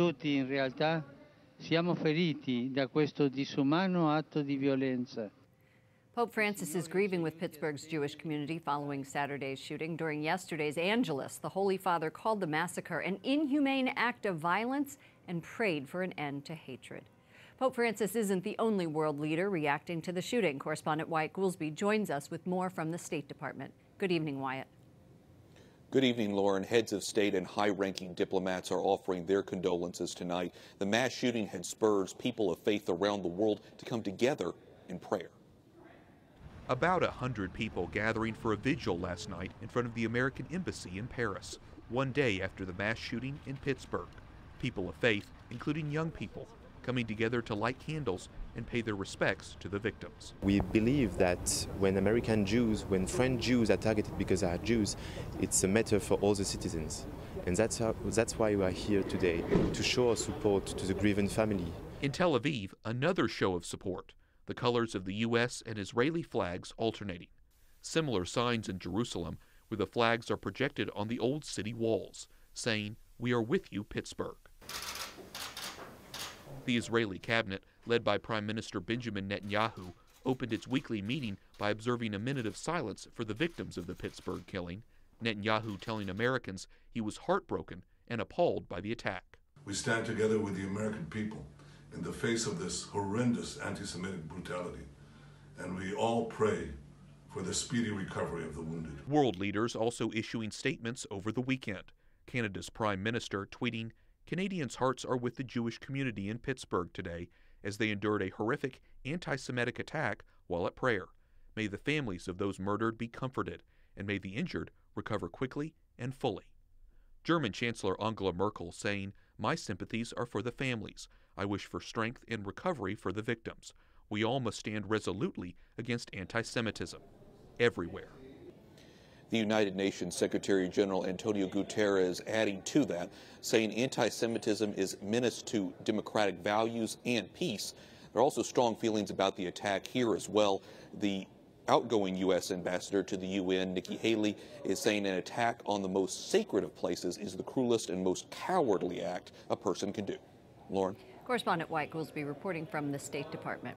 tutti in realtà siamo feriti da questo disumano atto di violenza. Pope Francis is grieving with Pittsburgh's Jewish community following Saturday's shooting. During yesterday's Angelus, the Holy Father called the massacre an inhumane act of violence and prayed for an end to hatred. Pope Francis isn't the only world leader reacting to the shooting. Correspondent Wyatt Goolsby joins us with more from the State Department. Good evening, Wyatt. Good evening, Lauren. Heads of state and high ranking diplomats are offering their condolences tonight. The mass shooting had spurs people of faith around the world to come together in prayer. About 100 people gathering for a vigil last night in front of the American Embassy in Paris, one day after the mass shooting in Pittsburgh. People of faith, including young people, coming together to light candles and pay their respects to the victims. We believe that when American Jews, when French Jews are targeted because they are Jews, it's a matter for all the citizens. And that's, how, that's why we are here today, to show our support to the grieving family. In Tel Aviv, another show of support, the colors of the U.S. and Israeli flags alternating. Similar signs in Jerusalem, where the flags are projected on the old city walls, saying, We are with you, Pittsburgh. The Israeli cabinet, led by Prime Minister Benjamin Netanyahu, opened its weekly meeting by observing a minute of silence for the victims of the Pittsburgh killing, Netanyahu telling Americans he was heartbroken and appalled by the attack. We stand together with the American people in the face of this horrendous anti Semitic brutality, and we all pray for the speedy recovery of the wounded. World leaders also issuing statements over the weekend. Canada's Prime Minister tweeting, Canadians' hearts are with the Jewish community in Pittsburgh today as they endured a horrific anti Semitic attack while at prayer. May the families of those murdered be comforted, and may the injured recover quickly and fully. German Chancellor Angela Merkel saying, My sympathies are for the families. I wish for strength and recovery for the victims. We all must stand resolutely against anti Semitism everywhere the United Nations Secretary General Antonio Guterres adding to that, saying anti Semitism is menace to democratic values and peace. There are also strong feelings about the attack here as well. The outgoing U.S. ambassador to the U.N., Nikki Haley, is saying an attack on the most sacred of places is the cruelest and most cowardly act a person can do. Lauren? Correspondent White Goolsby reporting from the State Department.